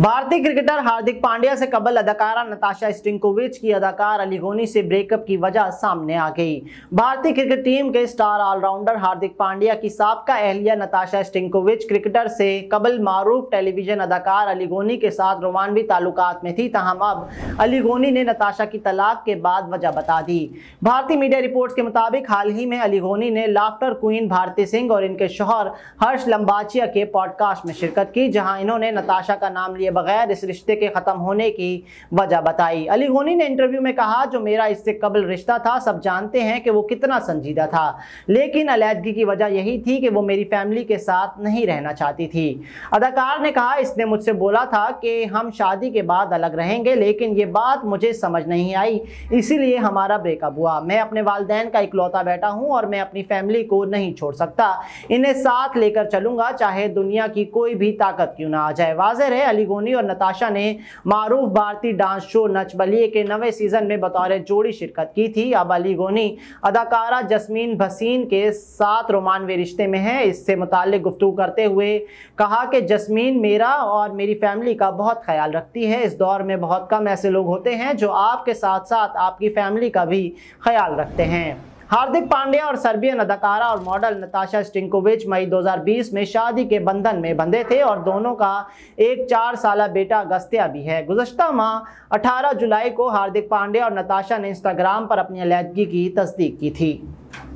भारतीय क्रिकेटर हार्दिक पांड्या से कबल अदाकारा नताशा स्टिंकोविच की अदाकार अलीगोनी से ब्रेकअप की वजह सामने आ गई भारतीय क्रिकेट टीम के स्टार ऑलराउंडर हार्दिक पांड्या की सबका अहलिया नताशा स्टिंकोविच क्रिकेटर से कबल मारूफ टेलीविजन अदाकार अलीगोनी के साथ रोमानवी ताल्लुकात में थी तहम अब अलीगोनी ने नताशा की तलाक के बाद वजह बता दी भारतीय मीडिया रिपोर्ट के मुताबिक हाल ही में अलीगोनी ने लाफ्टर क्वीन भारती सिंह और इनके शोहर हर्ष लंबाचिया के पॉडकास्ट में शिरकत की जहाँ इन्होंने नताशा का नाम लिया लिए बगैर इस रिश्ते के ख़त्म होने की वजह बताई अली गोनी ने इंटरव्यू में कहा जो मेरा इससे कबल रिश्ता था सब जानते हैं कि वो कितना संजीदा था लेकिन अलीदगी की वजह यही थी कि वो मेरी फैमिली के साथ नहीं रहना चाहती थी अदाकार ने कहा इसने मुझसे बोला था कि हम शादी के बाद अलग रहेंगे लेकिन ये बात मुझे समझ नहीं आई इसीलिए हमारा ब्रेकअप हुआ मैं अपने वालदेन का इकलौता बैठा हूँ और मैं अपनी फैमिली को नहीं छोड़ सकता इन्हें साथ लेकर चलूंगा चाहे दुनिया की कोई भी ताकत क्यों ना आ जाए वाजह है अली गोनी सोनी और नताशा ने मारूफ भारतीय डांस शो नच बलिए के नवे सीजन में बतौर जोड़ी शिरकत की थी अब अली गोनी अदाकारा जसमीन भसीन के साथ रोमानवी रिश्ते में है इससे मुतल गुफ्तु करते हुए कहा कि जसमीन मेरा और मेरी फैमिली का बहुत ख्याल रखती है इस दौर में बहुत कम ऐसे लोग होते हैं जो आपके साथ साथ आपकी फैमिली का भी ख्याल रखते हैं हार्दिक पांड्या और सर्बियन अदाकारा और मॉडल नताशा स्टिंकोविच मई 2020 में शादी के बंधन में बंधे थे और दोनों का एक चार साल बेटा अगस्त्या भी है गुजशत माह अठारह जुलाई को हार्दिक पांड्या और नताशा ने इंस्टाग्राम पर अपनी अलीहदगी की तस्दीक की थी